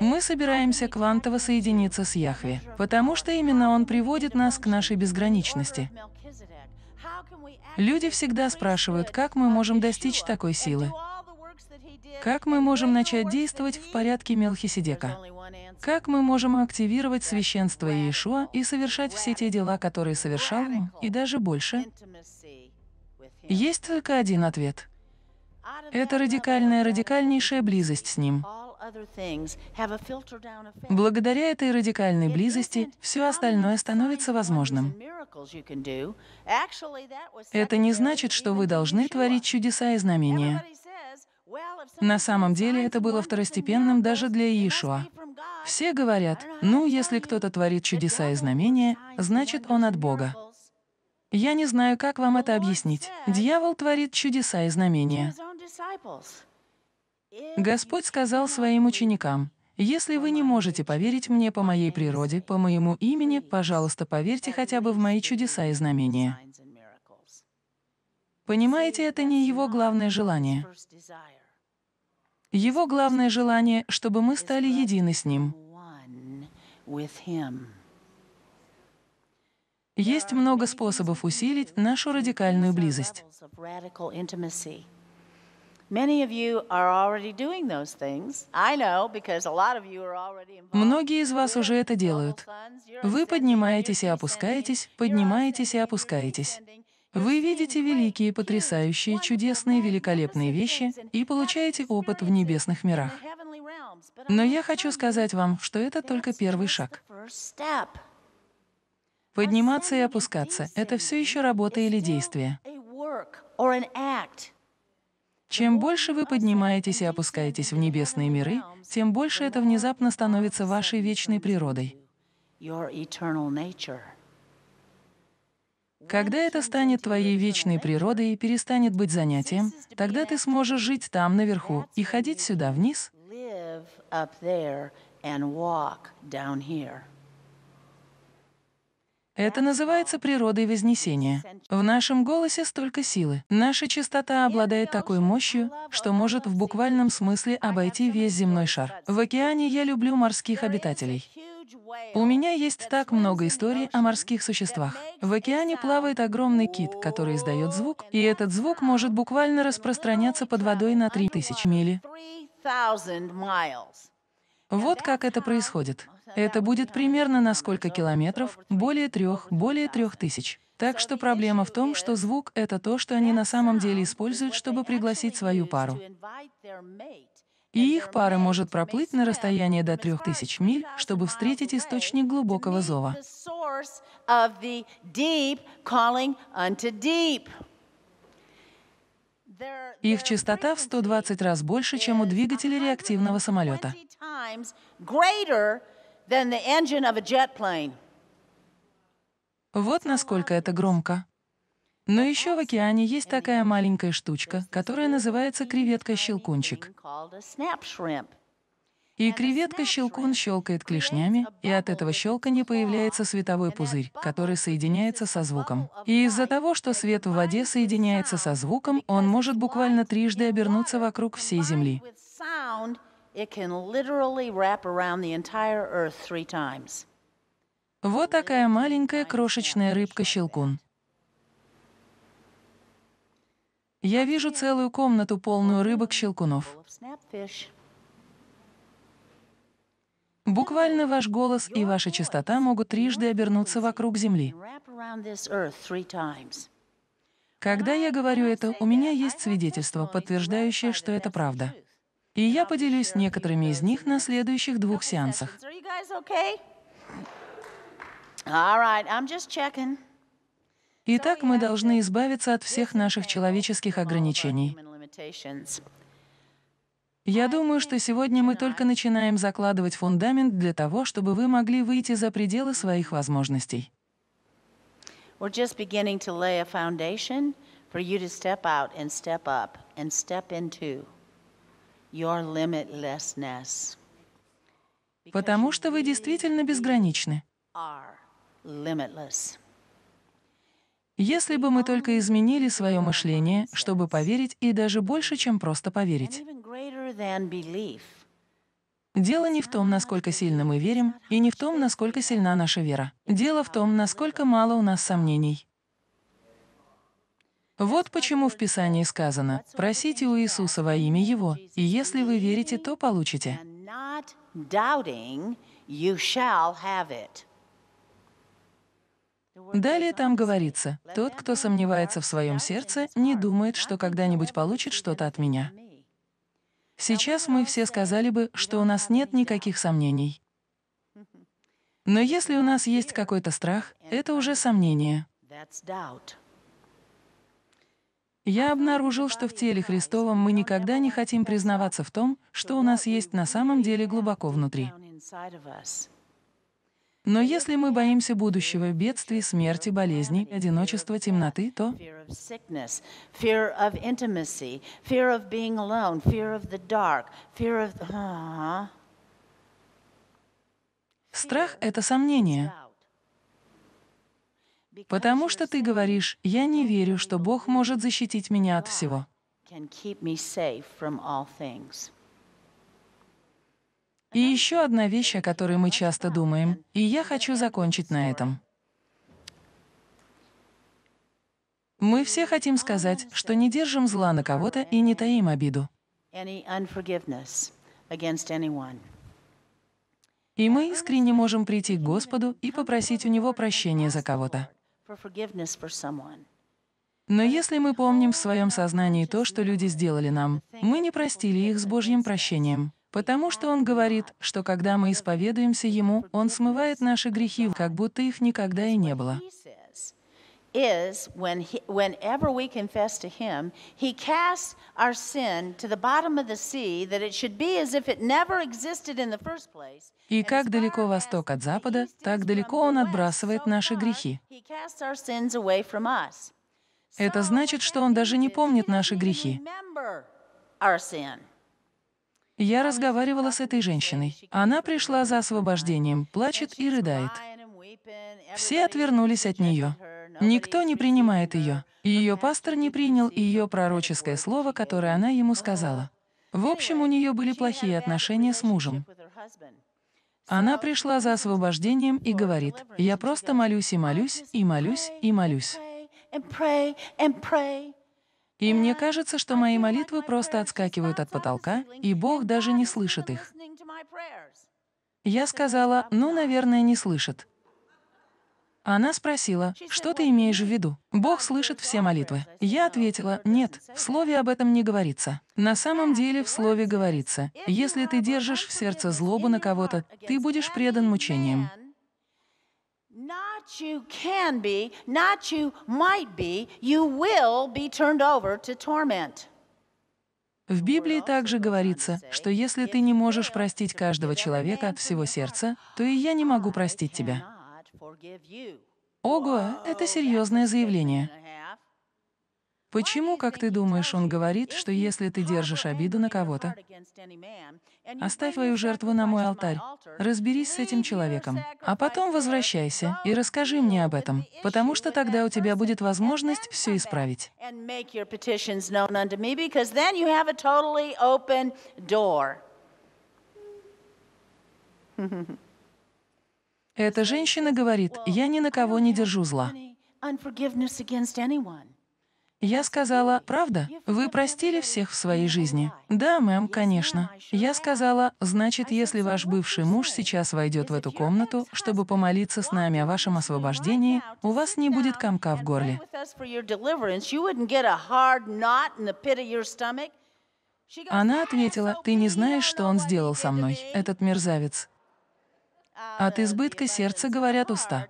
Мы собираемся квантово соединиться с Яхве, потому что именно Он приводит нас к нашей безграничности. Люди всегда спрашивают, как мы можем достичь такой силы. Как мы можем начать действовать в порядке Мелхиседека? Как мы можем активировать священство Иешуа и совершать все те дела, которые совершал он, и даже больше? Есть только один ответ. Это радикальная, радикальнейшая близость с ним. Благодаря этой радикальной близости все остальное становится возможным. Это не значит, что вы должны творить чудеса и знамения. На самом деле это было второстепенным даже для Иешуа. Все говорят, ну, если кто-то творит чудеса и знамения, значит, он от Бога. Я не знаю, как вам это объяснить. Дьявол творит чудеса и знамения. Господь сказал своим ученикам, «Если вы не можете поверить мне по моей природе, по моему имени, пожалуйста, поверьте хотя бы в мои чудеса и знамения». Понимаете, это не его главное желание. Его главное желание, чтобы мы стали едины с Ним. Есть много способов усилить нашу радикальную близость. Многие из вас уже это делают. Вы поднимаетесь и опускаетесь, поднимаетесь и опускаетесь. Вы видите великие, потрясающие, чудесные, великолепные вещи и получаете опыт в небесных мирах. Но я хочу сказать вам, что это только первый шаг. Подниматься и опускаться — это все еще работа или действие. Чем больше вы поднимаетесь и опускаетесь в небесные миры, тем больше это внезапно становится вашей вечной природой. Когда это станет твоей вечной природой и перестанет быть занятием, тогда ты сможешь жить там наверху и ходить сюда вниз. Это называется природой вознесения. В нашем голосе столько силы. Наша частота обладает такой мощью, что может в буквальном смысле обойти весь земной шар. В океане я люблю морских обитателей. У меня есть так много историй о морских существах. В океане плавает огромный кит, который издает звук, и этот звук может буквально распространяться под водой на 3000 мили. Вот как это происходит. Это будет примерно на сколько километров? Более трех, более трех тысяч. Так что проблема в том, что звук — это то, что они на самом деле используют, чтобы пригласить свою пару. И их пара может проплыть на расстояние до трех тысяч миль, чтобы встретить источник глубокого зова. Их частота в 120 раз больше, чем у двигателя реактивного самолета than the engine of a jet plane. Вот насколько это громко. Но еще в океане есть такая маленькая штучка, которая называется креветка-щелкунчик. И креветка-щелкун щелкает клешнями, и от этого щелканья появляется световой пузырь, который соединяется со звуком. И из-за того, что свет в воде соединяется со звуком, он может буквально трижды обернуться вокруг всей Земли. It can literally wrap around the entire earth three times. Вот такая маленькая крошечная рыбка-щелкун. Я вижу целую комнату, полную рыбок-щелкунов. Буквально ваш голос и ваша частота могут трижды обернуться вокруг Земли. Когда я говорю это, у меня есть свидетельство, подтверждающее, что это правда. И я поделюсь некоторыми из них на следующих двух сеансах. Итак, мы должны избавиться от всех наших человеческих ограничений. Я думаю, что сегодня мы только начинаем закладывать фундамент для того, чтобы вы могли выйти за пределы своих возможностей. We're just beginning to lay a foundation for you to step out and step up Потому что вы действительно безграничны. Если бы мы только изменили свое мышление, чтобы поверить и даже больше, чем просто поверить. Дело не в том, насколько сильно мы верим, и не в том, насколько сильна наша вера. Дело в том, насколько мало у нас сомнений. Вот почему в Писании сказано «Просите у Иисуса во имя Его, и если вы верите, то получите». Далее там говорится, «Тот, кто сомневается в своем сердце, не думает, что когда-нибудь получит что-то от меня». Сейчас мы все сказали бы, что у нас нет никаких сомнений. Но если у нас есть какой-то страх, это уже сомнение. Я обнаружил, что в теле Христовом мы никогда не хотим признаваться в том, что у нас есть на самом деле глубоко внутри. Но если мы боимся будущего, бедствий, смерти, болезней, одиночества, темноты, то... Страх — это сомнение. Потому что ты говоришь, я не верю, что Бог может защитить меня от всего. И еще одна вещь, о которой мы часто думаем, и я хочу закончить на этом. Мы все хотим сказать, что не держим зла на кого-то и не таим обиду. И мы искренне можем прийти к Господу и попросить у Него прощения за кого-то. Но если мы помним в своем сознании то, что люди сделали нам, мы не простили их с Божьим прощением. Потому что Он говорит, что когда мы исповедуемся Ему, Он смывает наши грехи, как будто их никогда и не было is when he, whenever we confess to him, he casts our sin to the bottom of the sea that it should be as if it never existed in the first place. И как далеко Восток от Запада, так далеко он отбрасывает наши грехи. Это значит, что он даже не помнит наши грехи. Я разговаривала с этой женщиной. Она пришла за освобождением, плачет и рыдает. Все отвернулись от нее. Никто не принимает ее. Ее пастор не принял ее пророческое слово, которое она ему сказала. В общем, у нее были плохие отношения с мужем. Она пришла за освобождением и говорит, «Я просто молюсь и молюсь, и молюсь, и молюсь». И мне кажется, что мои молитвы просто отскакивают от потолка, и Бог даже не слышит их. Я сказала, ну, наверное, не слышит. Она спросила, что ты имеешь в виду? Бог слышит все молитвы. Я ответила, нет, в слове об этом не говорится. На самом деле в слове говорится, если ты держишь в сердце злобу на кого-то, ты будешь предан мучениям. В Библии также говорится, что если ты не можешь простить каждого человека от всего сердца, то и я не могу простить тебя. Ого, это серьезное заявление. Почему, как ты думаешь, он говорит, что если ты держишь обиду на кого-то, оставь свою жертву на мой алтарь, разберись с этим человеком, а потом возвращайся и расскажи мне об этом, потому что тогда у тебя будет возможность все исправить. Эта женщина говорит, я ни на кого не держу зла. Я сказала, правда, вы простили всех в своей жизни? Да, мэм, конечно. Я сказала, значит, если ваш бывший муж сейчас войдет в эту комнату, чтобы помолиться с нами о вашем освобождении, у вас не будет комка в горле. Она ответила, ты не знаешь, что он сделал со мной, этот мерзавец. От избытка сердца говорят уста.